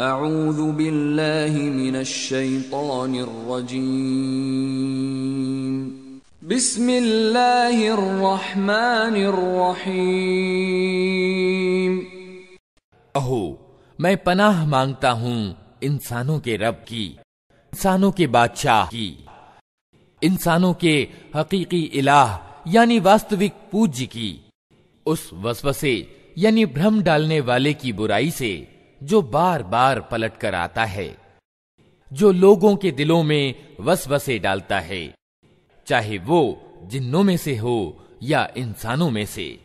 أعوذ بالله من الشيطان الرجيم بسم الله الرحمن الرحيم अहो मैं पनाह मांगता हूँ इंसानों के रब की इंसानों के बादशाह की इंसानों के हकीकी इलाह यानी वास्तविक पूज्य की उस वसवसे यानी भ्रम डालने वाले की बुराई से जो बार बार पलट कर आता है जो लोगों के दिलों में वसवसे डालता है चाहे वो जिन्नों में से हो या इंसानों में से